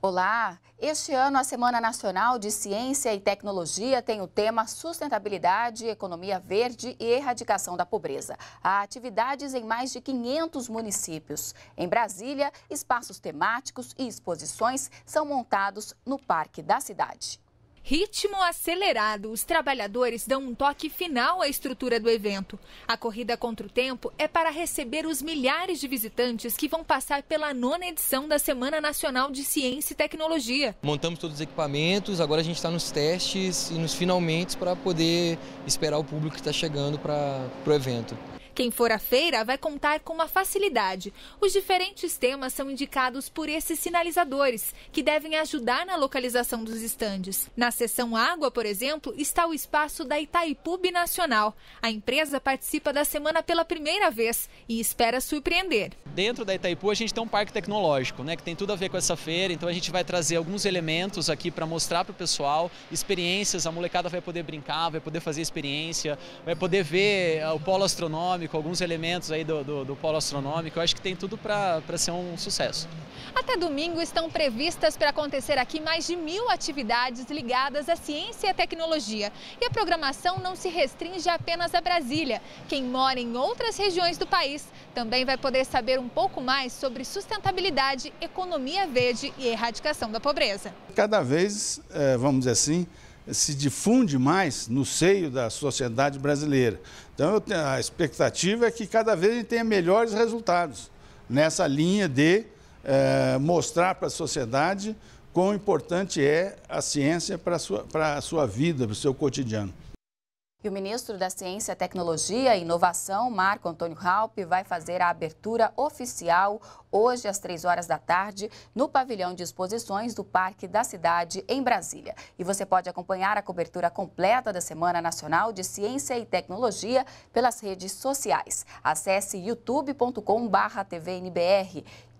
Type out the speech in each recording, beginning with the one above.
Olá! Este ano, a Semana Nacional de Ciência e Tecnologia tem o tema Sustentabilidade, Economia Verde e Erradicação da Pobreza. Há atividades em mais de 500 municípios. Em Brasília, espaços temáticos e exposições são montados no Parque da Cidade. Ritmo acelerado, os trabalhadores dão um toque final à estrutura do evento. A corrida contra o tempo é para receber os milhares de visitantes que vão passar pela nona edição da Semana Nacional de Ciência e Tecnologia. Montamos todos os equipamentos, agora a gente está nos testes e nos finalmente para poder esperar o público que está chegando para o evento. Quem for à feira vai contar com uma facilidade. Os diferentes temas são indicados por esses sinalizadores, que devem ajudar na localização dos estandes. Na seção Água, por exemplo, está o espaço da Itaipu Binacional. A empresa participa da semana pela primeira vez e espera surpreender. Dentro da Itaipu, a gente tem um parque tecnológico, né, que tem tudo a ver com essa feira, então a gente vai trazer alguns elementos aqui para mostrar para o pessoal experiências. A molecada vai poder brincar, vai poder fazer experiência, vai poder ver eh, o polo astronômico com alguns elementos aí do, do, do polo astronômico. Eu acho que tem tudo para ser um sucesso. Até domingo estão previstas para acontecer aqui mais de mil atividades ligadas à ciência e à tecnologia. E a programação não se restringe apenas a Brasília. Quem mora em outras regiões do país também vai poder saber um pouco mais sobre sustentabilidade, economia verde e erradicação da pobreza. Cada vez, eh, vamos dizer assim, se difunde mais no seio da sociedade brasileira. Então, tenho, a expectativa é que cada vez a gente tenha melhores resultados nessa linha de eh, mostrar para a sociedade quão importante é a ciência para a sua, para a sua vida, para o seu cotidiano. E o ministro da Ciência, Tecnologia e Inovação, Marco Antônio Raup, vai fazer a abertura oficial hoje às 3 horas da tarde no pavilhão de exposições do Parque da Cidade, em Brasília. E você pode acompanhar a cobertura completa da Semana Nacional de Ciência e Tecnologia pelas redes sociais. Acesse youtube.com.br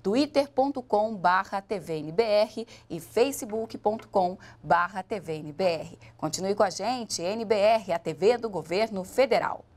twitter.com/tvnbr e facebook.com/tvnbr. Continue com a gente, NBR, a TV do Governo Federal.